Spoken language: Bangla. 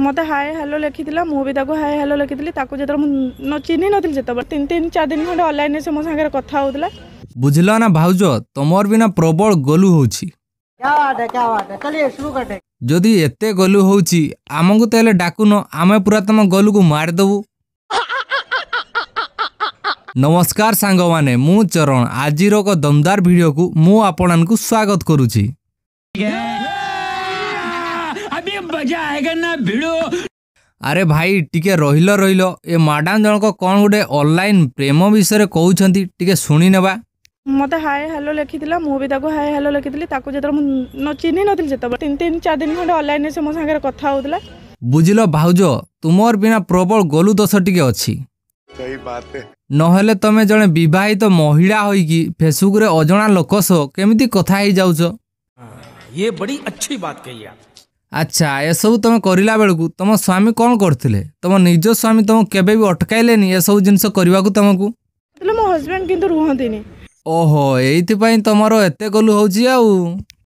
ମୋତେ ହାଏ ହ୍ୟାଲୋ ଲେଖିଥିଲା ମୁଁ ବି ତାକୁ ହାଏ ହ୍ୟାଲୋ ଲେଖିଥିଲି ତାକୁ ଯେତେବେଳେ ମୁଁ ନ ଚିହ୍ନି ନଥିଲି ସେତେବେଳେ ତିନି ତିନି ଚାରି ଦିନ ଖଣ୍ଡେ ଅନଲାଇନ୍ରେ ସେ ମୋ ସାଙ୍ଗରେ କଥା ହଉଥିଲା ବୁଝିଲ ନା ଭାଉଜ ତମର ବିନା ପ୍ରବଳ ଗଲୁ ହେଉଛି ଯଦି ଏତେ ଗଲୁ ହେଉଛି ଆମକୁ ତାହେଲେ ଡାକୁନ ଆମେ ପୁରା ତମ ଗଲୁକୁ ମାରିଦେବୁ ନମସ୍କାର ସାଙ୍ଗମାନେ ମୁଁ ଚରଣ ଆଜିର ଏକ ଦମଦାର ଭିଡ଼ିଓକୁ ମୁଁ ଆପଣଙ୍କୁ ସ୍ୱାଗତ କରୁଛି কবি বজা আয়েগা না আরে ভাই টিকে রহিল রহিল এ মাডাম জনক কোন গোটে অনলাইন প্রেম বিষয়ে কৌছন্তি টিকে শুনি নেবা মতে হাই হ্যালো লিখিলা মু বি তাকে হাই হ্যালো লিখিলি তাকে যেত চিনি নথিলি সেতবে তিন তিন চার দিন খন্ডে অনলাইন সে মো সঙ্গে কথা হোলা বুঝিল ভাউজ তুমর বিনা প্রবল গলু দোষ টিকে অছি সেই বাতে নহলে তুমি জনে বিবাহিত মহিলা হই কি ফেসবুক রে অজনা লোক সহ কেমিতি কথা হই যাউছো ये বড়ি अच्छी बात কইয়া ଆଚ୍ଛା ଏସବୁ ତୁମେ କରିଲା ବେଳକୁ ତୁମ ସ୍ୱାମୀ କ'ଣ କରୁଥିଲେ ତୁମ ନିଜ ସ୍ୱାମୀ ତୁମକୁ କେବେ ବି ଅଟକାଇଲେନି ଏସବୁ ଜିନିଷ କରିବାକୁ ତୁମକୁ ମୋ ହଜବେଣ୍ଡ କିନ୍ତୁ ରୁହନ୍ତିନି ଓହୋ ଏଇଥିପାଇଁ ତୁମର ଏତେ କଲୁ ହେଉଛି ଆଉ